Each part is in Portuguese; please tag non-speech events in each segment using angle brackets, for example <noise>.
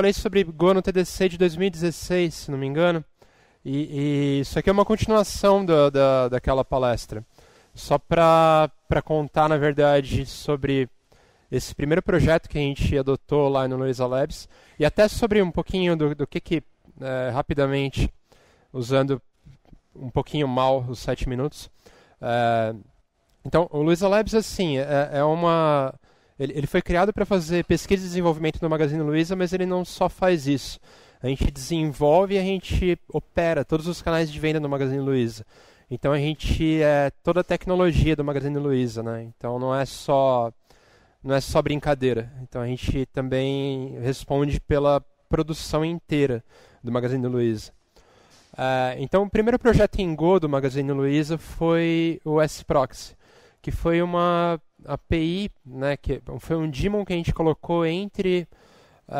falei sobre Go no TDC de 2016, se não me engano. E, e isso aqui é uma continuação da, da, daquela palestra. Só para contar, na verdade, sobre esse primeiro projeto que a gente adotou lá no Luiza Labs. E até sobre um pouquinho do, do que, que é, rapidamente, usando um pouquinho mal os sete minutos. É, então, o Luiza Labs, assim, é, é uma ele, ele foi criado para fazer pesquisa e desenvolvimento no Magazine Luiza, mas ele não só faz isso. A gente desenvolve e a gente opera todos os canais de venda no Magazine Luiza. Então a gente é toda a tecnologia do Magazine Luiza, né? Então não é só não é só brincadeira. Então a gente também responde pela produção inteira do Magazine Luiza. Uh, então o primeiro projeto em Go do Magazine Luiza foi o S-Proxy que foi uma API, né, que foi um daemon que a gente colocou entre uh,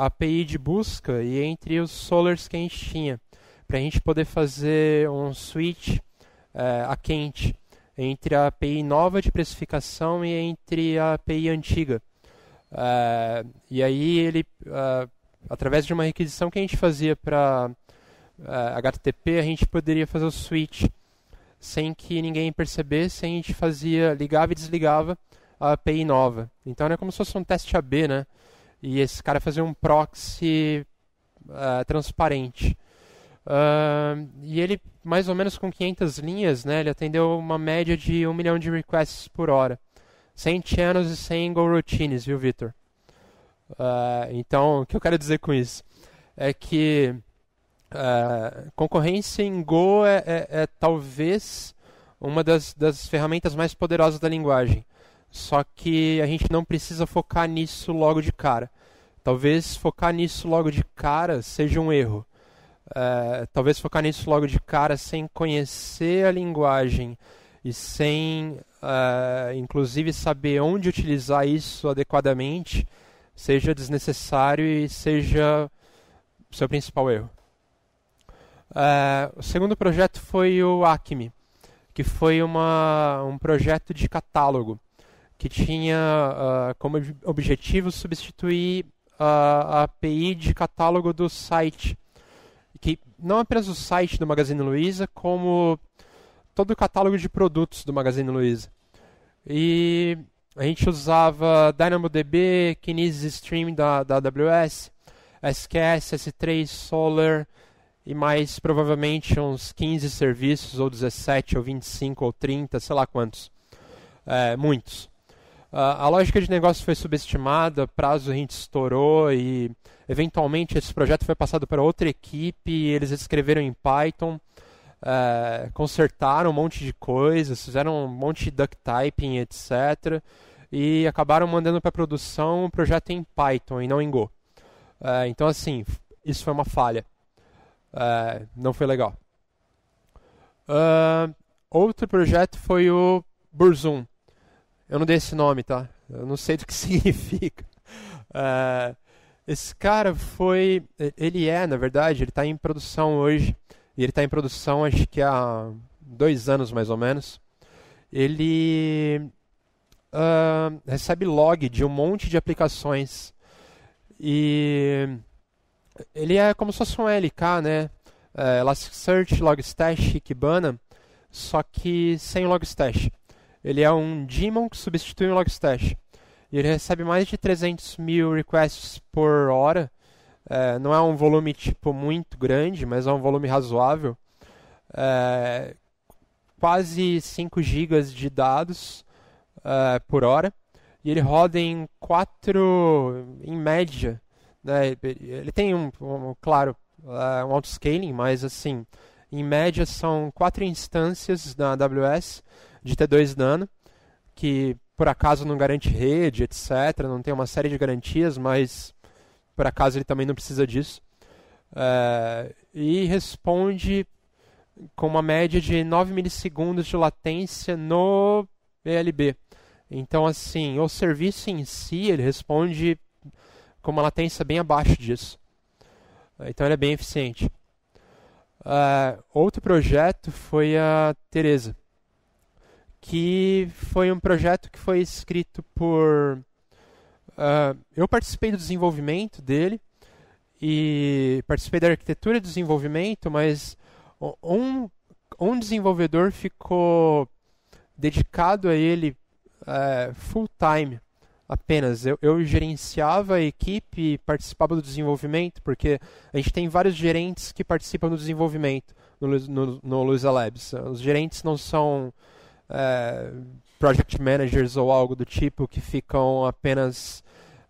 a API de busca e entre os solars que a gente tinha, para a gente poder fazer um switch uh, a quente entre a API nova de precificação e entre a API antiga. Uh, e aí ele, através de uma requisição que a gente fazia para HTTP, a gente poderia fazer o switch sem que ninguém percebesse, a gente fazia, ligava e desligava a API nova. Então era como se fosse um teste AB, né? E esse cara fazia um proxy uh, transparente. Uh, e ele, mais ou menos com 500 linhas, né, ele atendeu uma média de 1 milhão de requests por hora. 100 channels e 100 goroutines, viu, Victor? Uh, então, o que eu quero dizer com isso? É que Uh, concorrência em Go é, é, é talvez uma das, das, ferramentas mais poderosas da linguagem. Só que a gente não precisa focar nisso logo de cara. Talvez focar nisso logo de cara seja um erro. Uh, talvez focar nisso logo de cara sem conhecer a linguagem e sem, uh, inclusive, saber onde utilizar isso adequadamente seja desnecessário e seja seu principal erro. Uh, o segundo projeto foi o Acme, que foi uma, um projeto de catálogo que tinha uh, como objetivo substituir a, a API de catálogo do site, que não apenas o site do Magazine Luiza, como todo o catálogo de produtos do Magazine Luiza. E a gente usava DynamoDB, Kinesis Stream da, da AWS, SQS, S3, Solar, e mais provavelmente uns 15 serviços, ou 17, ou 25, ou 30, sei lá quantos. É, muitos. a lógica de negócio foi subestimada, prazo a gente estourou e eventualmente esse projeto foi passado para outra equipe, eles escreveram em Python, é, consertaram um monte de coisas, fizeram um monte de duck typing, etc. E acabaram mandando para produção um projeto em Python e não em Go. É, então, assim, isso foi uma falha. É, não foi legal. Uh, outro projeto foi o Burzum. Eu não dei esse nome, tá? Eu não sei do que <laughs> significa. Uh, esse cara foi. Ele é, na verdade, ele está em produção hoje. E ele está em produção acho que há dois anos mais ou menos. Ele uh, recebe log de um monte de aplicações. E ele é como se fosse um LK, né? É, Elasticsearch, Logstash, Kibana, só que sem o Logstash. Ele é um daemon que substitui o Logstash. E ele recebe mais de 300 mil requests por hora. É, não é um volume tipo muito grande, mas é um volume razoável. É, quase 5 GB de dados é, por hora. E ele roda em 4, em média, né? Ele tem um, um claro, é, um autoscaling, mas assim, em média são quatro instâncias da AWS de T2 Nano, que por acaso não garante rede, etc. Não tem uma série de garantias, mas por acaso ele também não precisa disso. É, e responde com uma média de 9 milissegundos de latência no ELB. Então, assim, o serviço em si, ele responde com uma latência é bem abaixo disso. Eh, então ela é bem eficiente. Uh, outro projeto foi a Teresa, que foi um projeto que foi escrito por. Uh, eu participei do desenvolvimento dele e participei da arquitetura e desenvolvimento, mas um, um desenvolvedor ficou dedicado a ele uh, full time apenas. Eu, eu gerenciava a equipe e participava do desenvolvimento, porque a gente tem vários gerentes que participam do desenvolvimento no, no, no Luisa Labs. Os gerentes não são é, project managers ou algo do tipo que ficam apenas,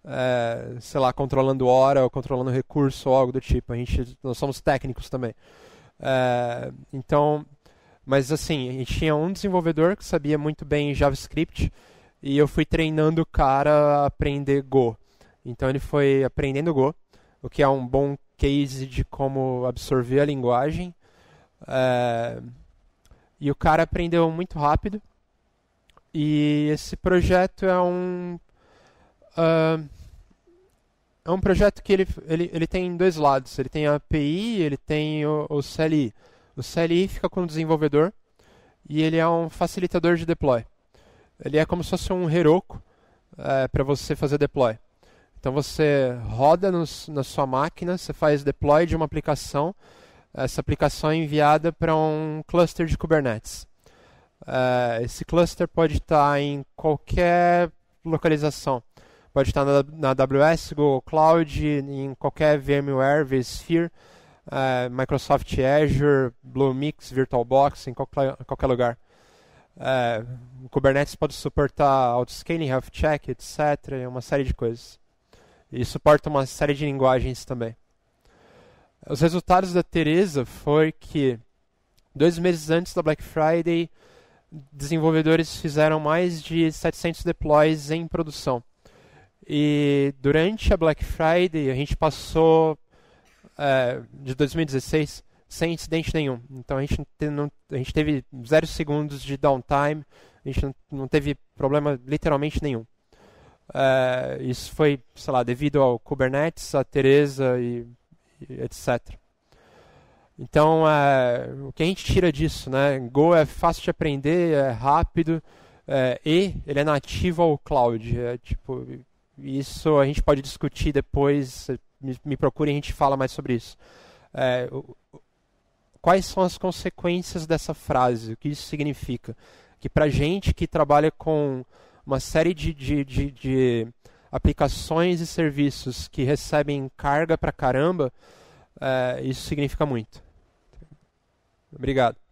é, sei lá, controlando hora ou controlando recurso ou algo do tipo. A gente, nós somos técnicos também. É, então, mas assim, a gente tinha um desenvolvedor que sabia muito bem JavaScript, e eu fui treinando o cara a aprender Go. Então ele foi aprendendo Go, o que é um bom case de como absorver a linguagem. É... E o cara aprendeu muito rápido. E esse projeto é um. Uh... é um projeto que ele, ele, ele tem dois lados. Ele tem a API ele tem o, o CLI. O CLI fica com o desenvolvedor e ele é um facilitador de deploy ele é como se fosse um Heroku é, eh, para você fazer deploy. Então você roda na sua máquina, você faz deploy de uma aplicação, essa aplicação é enviada para um cluster de Kubernetes. É, esse cluster pode estar tá em qualquer localização. Pode estar tá na, na AWS, Google Cloud, em qualquer VMware, vSphere, é, Microsoft Azure, Bluemix, VirtualBox, em qualquer, qualquer lugar é, o Kubernetes pode suportar auto-scaling, health check, etc, uma série de coisas. E suporta uma série de linguagens também. Os resultados da Teresa foi que dois meses antes da Black Friday, desenvolvedores fizeram mais de 700 deploys em produção. E durante a Black Friday, a gente passou é, de 2016 sem incidente nenhum. Então a gente, não, a gente teve zero segundos de downtime, a gente não, não teve problema literalmente nenhum. Eh, isso foi, sei lá, devido ao Kubernetes, a Teresa e, e etc. Então, eh, o que a gente tira disso, né? Go é fácil de aprender, é rápido eh, e ele é nativo ao cloud. É, tipo, isso a gente pode discutir depois. Me, me procure e a gente fala mais sobre isso quais são as consequências dessa frase, o que isso significa. Que para gente que trabalha com uma série de, de, de, de aplicações e serviços que recebem carga para caramba, é, isso significa muito. Obrigado.